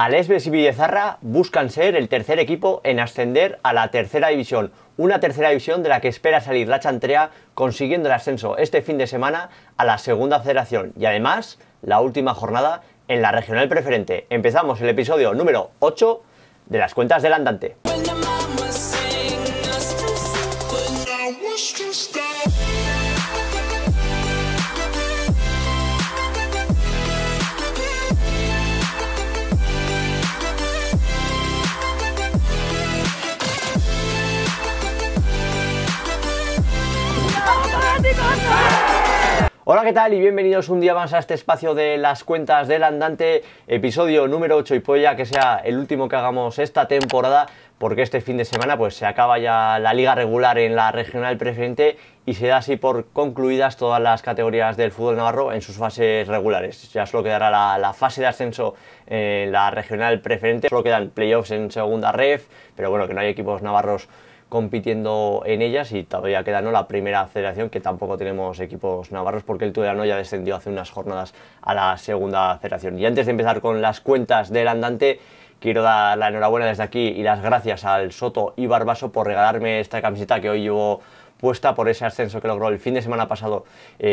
Alesbes y Villezarra buscan ser el tercer equipo en ascender a la tercera división, una tercera división de la que espera salir la chantrea consiguiendo el ascenso este fin de semana a la segunda federación y además la última jornada en la regional preferente. Empezamos el episodio número 8 de las cuentas del andante. Hola, ¿qué tal? Y bienvenidos un día más a este espacio de las cuentas del andante, episodio número 8 y ya que sea el último que hagamos esta temporada, porque este fin de semana pues se acaba ya la liga regular en la regional preferente y se da así por concluidas todas las categorías del fútbol navarro en sus fases regulares. Ya solo quedará la, la fase de ascenso en la regional preferente, solo quedan playoffs en segunda ref, pero bueno, que no hay equipos navarros compitiendo en ellas y todavía queda la primera aceleración que tampoco tenemos equipos navarros porque el Tudelano ya descendió hace unas jornadas a la segunda federación. Y antes de empezar con las cuentas del andante, quiero dar la enhorabuena desde aquí y las gracias al Soto y Barbaso por regalarme esta camiseta que hoy llevo puesta por ese ascenso que logró el fin de semana pasado vería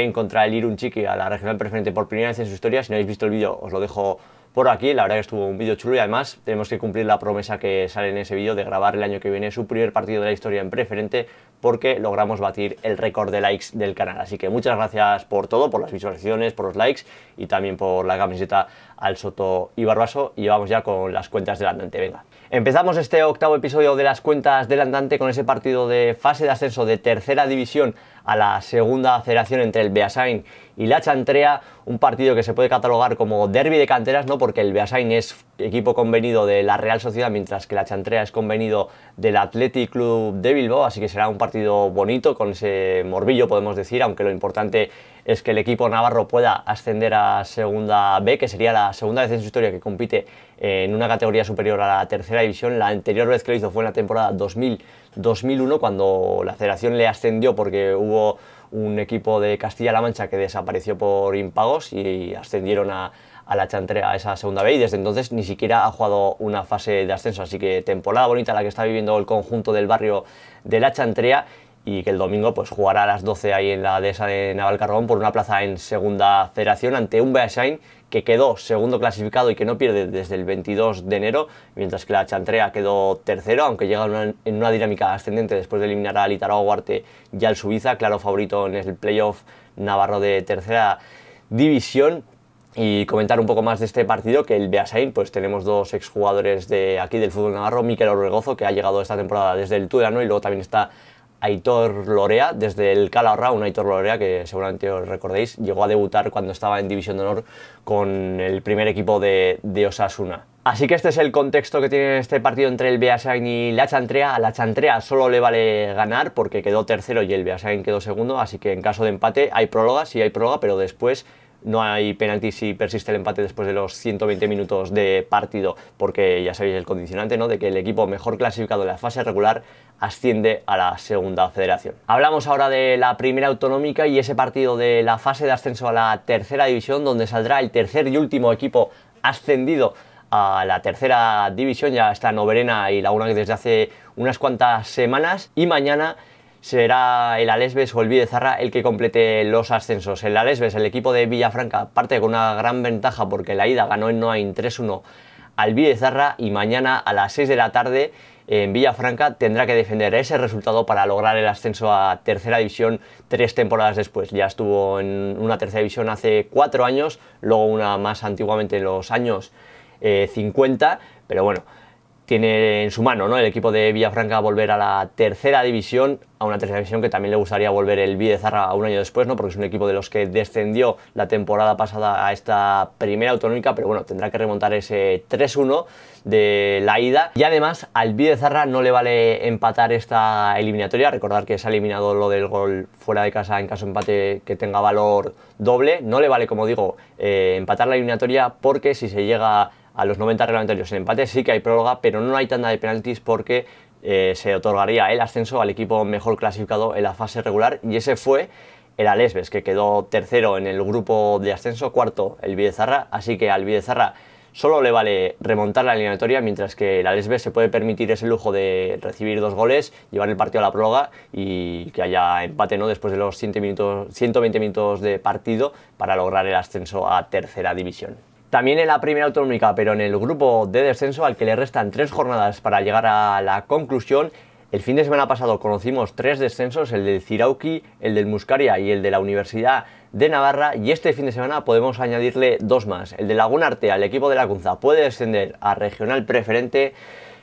eh, en contra el Irun Chiqui a la regional preferente por primera vez en su historia. Si no habéis visto el vídeo os lo dejo por aquí. La verdad que estuvo un vídeo chulo y además tenemos que cumplir la promesa que sale en ese vídeo de grabar el año que viene su primer partido de la historia en preferente porque logramos batir el récord de likes del canal. Así que muchas gracias por todo, por las visualizaciones, por los likes y también por la camiseta al Soto y Barbaso. Y vamos ya con las cuentas del andante, venga. Empezamos este octavo episodio de las cuentas del andante con ese partido de fase de ascenso de tercera división a la segunda aceleración entre el Beasain y la Chantrea, un partido que se puede catalogar como derby de canteras, ¿no? porque el Beasain es equipo convenido de la Real Sociedad, mientras que la Chantrea es convenido del Athletic Club de Bilbao, así que será un partido bonito con ese morbillo, podemos decir, aunque lo importante es que el equipo navarro pueda ascender a Segunda B, que sería la segunda vez en su historia que compite en una categoría superior a la tercera división. La anterior vez que lo hizo fue en la temporada 2000. 2001, cuando la federación le ascendió porque hubo un equipo de Castilla-La Mancha que desapareció por impagos y ascendieron a, la Chantrea, esa segunda vez y desde entonces ni siquiera ha jugado una fase de ascenso. Así que temporada bonita la que está viviendo el conjunto del barrio de la Chantrea y que el domingo pues jugará a las 12 ahí en la dehesa de Navalcarrón por una plaza en segunda federación ante un Beasain que quedó segundo clasificado y que no pierde desde el 22 de enero, mientras que la Chantrea quedó tercero, aunque llega en una dinámica ascendente después de eliminar a Litaro Guarte y al Suiza, claro favorito en el playoff navarro de tercera división y comentar un poco más de este partido, que el Beasain, pues tenemos dos exjugadores de aquí del fútbol navarro, Miquel Orregozo que ha llegado esta temporada desde el no, y luego también está Aitor Lorea, desde el Calahorra, un Aitor Lorea que seguramente os recordéis, llegó a debutar cuando estaba en División de Honor con el primer equipo de, Osasuna. Así que este es el contexto que tiene este partido entre el Beasain y la Chantrea. A la Chantrea solo le vale ganar porque quedó tercero y el Beasain quedó segundo, así que en caso de empate hay próloga, sí hay próloga, pero después no hay penalti si persiste el empate después de los 120 minutos de partido, porque ya sabéis el condicionante, ¿no? De que el equipo mejor clasificado de la fase regular asciende a la segunda federación. Hablamos ahora de la primera autonómica y ese partido de la fase de ascenso a la tercera división, donde saldrá el tercer y último equipo ascendido a la tercera división, ya está Noverena y Laguna desde hace unas cuantas semanas, y mañana será el Alesbes o el el que complete los ascensos. El Alesbes, el equipo de Villafranca, parte con una gran ventaja porque la ida ganó en Noain 3-1 al Videzarra y mañana a las 6 de la tarde en Villafranca tendrá que defender ese resultado para lograr el ascenso a tercera división tres temporadas después. Ya estuvo en una tercera división hace cuatro años, luego una más antiguamente en los años 50, eh, pero bueno tiene en su mano ¿no? el equipo de Villafranca volver a la tercera división, a una tercera división que también le gustaría volver el Bidezarra un año después, ¿no? porque es un equipo de los que descendió la temporada pasada a esta primera autonómica, pero bueno, tendrá que remontar ese 3-1 de la ida. Y además al Bidezarra no le vale empatar esta eliminatoria, recordar que se ha eliminado lo del gol fuera de casa en caso de empate que tenga valor doble, no le vale, como digo, eh, empatar la eliminatoria porque si se llega a los 90 reglamentarios en empate sí que hay prórroga, pero no hay tanda de penaltis porque eh, se otorgaría el ascenso al equipo mejor clasificado en la fase regular y ese fue el Alesbes, que quedó tercero en el grupo de ascenso, cuarto el Videzarra, así que al Videzarra solo le vale remontar la eliminatoria, mientras que el Alesbes se puede permitir ese lujo de recibir dos goles, llevar el partido a la prórroga y que haya empate ¿no? después de los 120 minutos de partido para lograr el ascenso a tercera división. También en la primera autonómica, pero en el grupo de descenso al que le restan tres jornadas para llegar a la conclusión, el fin de semana pasado conocimos tres descensos, el del Cirauqui, el del Muscaria y el de la Universidad de Navarra y este fin de semana podemos añadirle dos más. El de Laguna Arte al equipo de la Cunza puede descender a regional preferente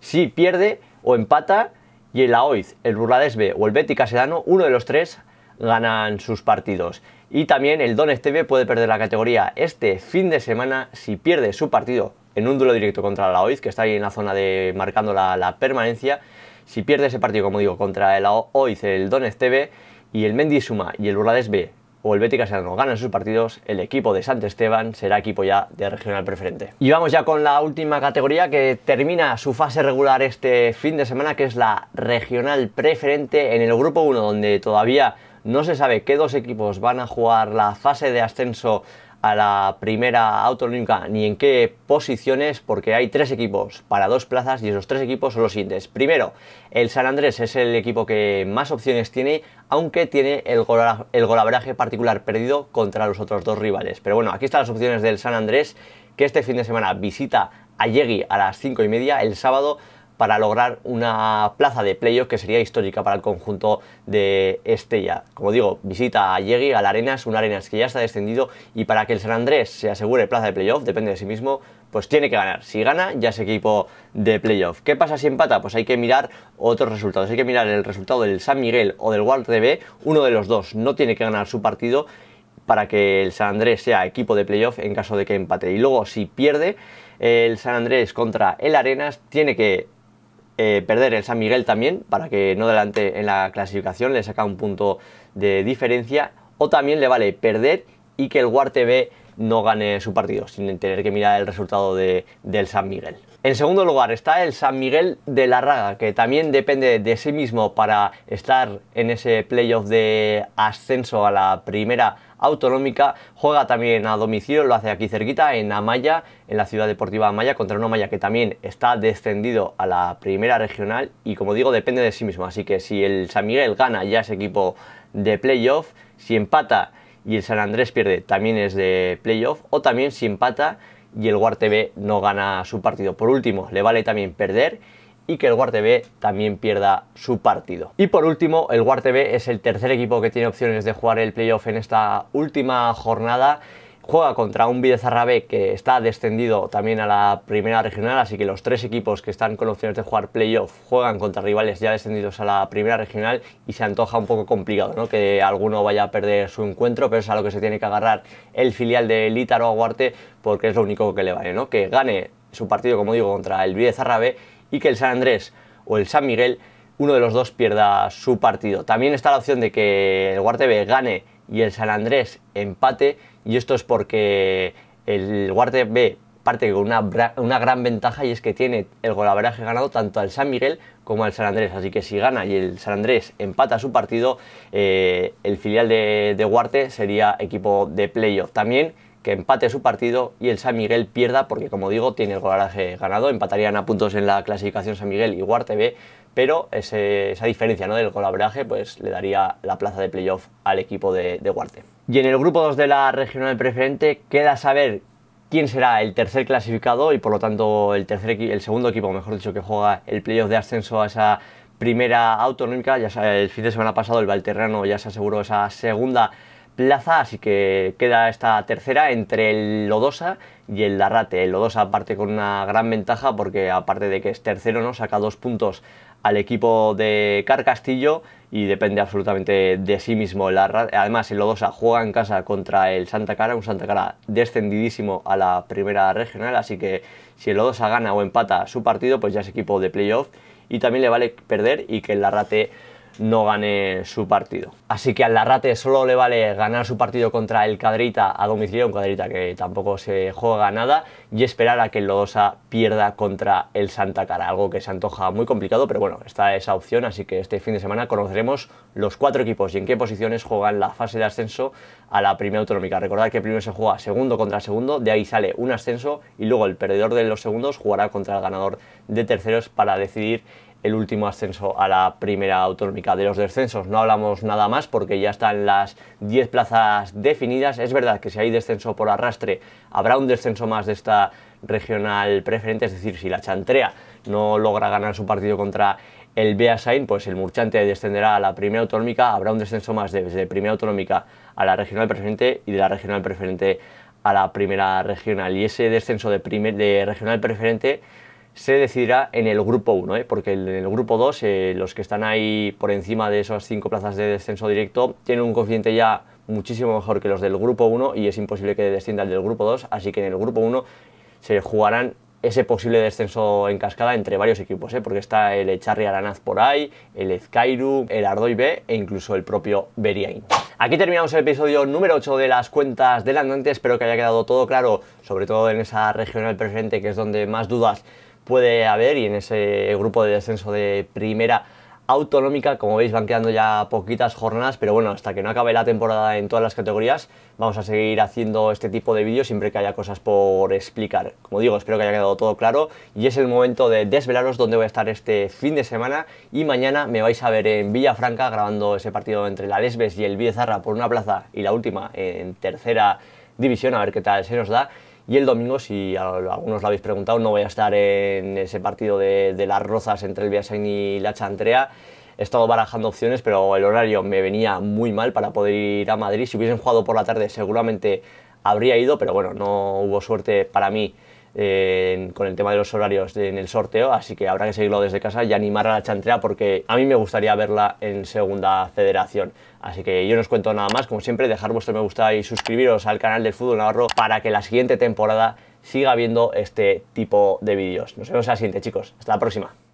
si pierde o empata y el Aoiz, el Burlades o el Betty Casedano, uno de los tres ganan sus partidos. Y también el Don Esteve puede perder la categoría este fin de semana si pierde su partido en un duelo directo contra la OIZ, que está ahí en la zona de marcando la, permanencia. Si pierde ese partido, como digo, contra el OIZ, el Don Esteve y el Mendizuma y el Burlades B o el Betis Casano ganan sus partidos, el equipo de Sant Esteban será equipo ya de regional preferente. Y vamos ya con la última categoría que termina su fase regular este fin de semana, que es la regional preferente en el grupo 1, donde todavía no se sabe qué dos equipos van a jugar la fase de ascenso a la primera autonómica ni en qué posiciones porque hay tres equipos para dos plazas y esos tres equipos son los siguientes. Primero, el San Andrés es el equipo que más opciones tiene, aunque tiene el, golabraje particular perdido contra los otros dos rivales. Pero bueno, aquí están las opciones del San Andrés que este fin de semana visita a Yegui a las 5 y media, el sábado para lograr una plaza de playoff que sería histórica para el conjunto de Estella. Como digo, visita a Yegui, a la Arenas, un Arenas que ya está descendido y para que el San Andrés se asegure plaza de playoff, depende de sí mismo, pues tiene que ganar. Si gana, ya es equipo de playoff. ¿Qué pasa si empata? Pues hay que mirar otros resultados. Hay que mirar el resultado del San Miguel o del World tv uno de los dos. No tiene que ganar su partido para que el San Andrés sea equipo de playoff en caso de que empate. Y luego, si pierde, el San Andrés contra el Arenas tiene que eh, perder el San Miguel también, para que no adelante en la clasificación le saca un punto de diferencia, o también le vale perder y que el Guarte ve no gane su partido, sin tener que mirar el resultado de, del San Miguel. En segundo lugar está el San Miguel de la Raga, que también depende de sí mismo para estar en ese playoff de ascenso a la primera autonómica. Juega también a domicilio, lo hace aquí cerquita, en Amaya, en la ciudad deportiva Amaya, contra una Amaya que también está descendido a la primera regional y como digo depende de sí mismo. Así que si el San Miguel gana ya ese equipo de playoff, si empata y el San Andrés pierde, también es de playoff, o también sin empata y el Guarte B no gana su partido. Por último, le vale también perder y que el Guarte B también pierda su partido. Y por último, el Guarte B es el tercer equipo que tiene opciones de jugar el playoff en esta última jornada Juega contra un B que está descendido también a la primera regional, así que los tres equipos que están con opciones de jugar playoff juegan contra rivales ya descendidos a la primera regional y se antoja un poco complicado ¿no? que alguno vaya a perder su encuentro, pero es a lo que se tiene que agarrar el filial de Lítaro Aguarte porque es lo único que le vale, ¿no? que gane su partido, como digo, contra el B y que el San Andrés o el San Miguel, uno de los dos pierda su partido. También está la opción de que el Guarte B gane y el San Andrés empate. Y esto es porque el Guarte B parte con una, una, gran ventaja y es que tiene el golaveraje ganado tanto al San Miguel como al San Andrés. Así que si gana y el San Andrés empata su partido, eh, el filial de, Guarte sería equipo de playoff. También que empate su partido y el San Miguel pierda, porque como digo, tiene el golaveraje ganado. Empatarían a puntos en la clasificación San Miguel y Guarte B, pero esa diferencia ¿no? del colaboraje pues, le daría la plaza de playoff al equipo de, de Guarte. Y en el grupo 2 de la regional preferente queda saber quién será el tercer clasificado y por lo tanto el, segundo equipo, mejor dicho, que juega el playoff de ascenso a esa primera autonómica. Ya el fin de semana pasado el Valterrano ya se aseguró esa segunda plaza, así que queda esta tercera entre el Lodosa y el Darrate. El Lodosa parte con una gran ventaja porque aparte de que es tercero, ¿no? saca dos puntos al equipo de Car Castillo y depende absolutamente de sí mismo. La, además, el Lodosa juega en casa contra el Santa Cara, un Santa Cara descendidísimo a la primera regional, así que si el Lodosa gana o empata su partido, pues ya es equipo de playoff y también le vale perder y que el Larrate no gane su partido. Así que al Larrate solo le vale ganar su partido contra el Cadrita a domicilio, un Cadrita que tampoco se juega nada, y esperar a que el Lodosa pierda contra el Santa Cara, algo que se antoja muy complicado, pero bueno, está esa opción, así que este fin de semana conoceremos los cuatro equipos y en qué posiciones juegan la fase de ascenso a la primera autonómica. Recordad que primero se juega segundo contra segundo, de ahí sale un ascenso y luego el perdedor de los segundos jugará contra el ganador de terceros para decidir el último ascenso a la primera autonómica. De los descensos no hablamos nada más porque ya están las 10 plazas definidas. Es verdad que si hay descenso por arrastre, habrá un descenso más de esta regional preferente, es decir, si la Chantrea no logra ganar su partido contra el Beasain, pues el Murchante descenderá a la primera autonómica, habrá un descenso más desde primera autonómica a la regional preferente y de la regional preferente a la primera regional. Y ese descenso de, de regional preferente se decidirá en el grupo 1, ¿eh? porque en el grupo 2 eh, los que están ahí por encima de esas 5 plazas de descenso directo tienen un coeficiente ya muchísimo mejor que los del grupo 1 y es imposible que descienda el del grupo 2, así que en el grupo 1 se jugarán ese posible descenso en cascada entre varios equipos, ¿eh? porque está el Echarri Aranaz por ahí, el Ezcairu, el Ardoy B e incluso el propio Beriain. Aquí terminamos el episodio número 8 de las cuentas del andante, espero que haya quedado todo claro, sobre todo en esa regional presente, que es donde más dudas puede haber y en ese grupo de descenso de primera autonómica, como veis van quedando ya poquitas jornadas, pero bueno, hasta que no acabe la temporada en todas las categorías, vamos a seguir haciendo este tipo de vídeos siempre que haya cosas por explicar. Como digo, espero que haya quedado todo claro y es el momento de desvelaros dónde voy a estar este fin de semana y mañana me vais a ver en Villafranca grabando ese partido entre la Lesbes y el Biezarra por una plaza y la última en tercera división, a ver qué tal se nos da. Y el domingo, si algunos lo habéis preguntado, no voy a estar en ese partido de, las rozas entre el Viasen y la Chantrea. He estado barajando opciones, pero el horario me venía muy mal para poder ir a Madrid. Si hubiesen jugado por la tarde, seguramente habría ido, pero bueno, no hubo suerte para mí con el tema de los horarios en el sorteo, así que habrá que seguirlo desde casa y animar a la chantrea porque a mí me gustaría verla en segunda federación. Así que yo no os cuento nada más, como siempre, dejar vuestro me gusta y suscribiros al canal del Fútbol Navarro para que la siguiente temporada siga viendo este tipo de vídeos. Nos vemos en la siguiente, chicos. Hasta la próxima.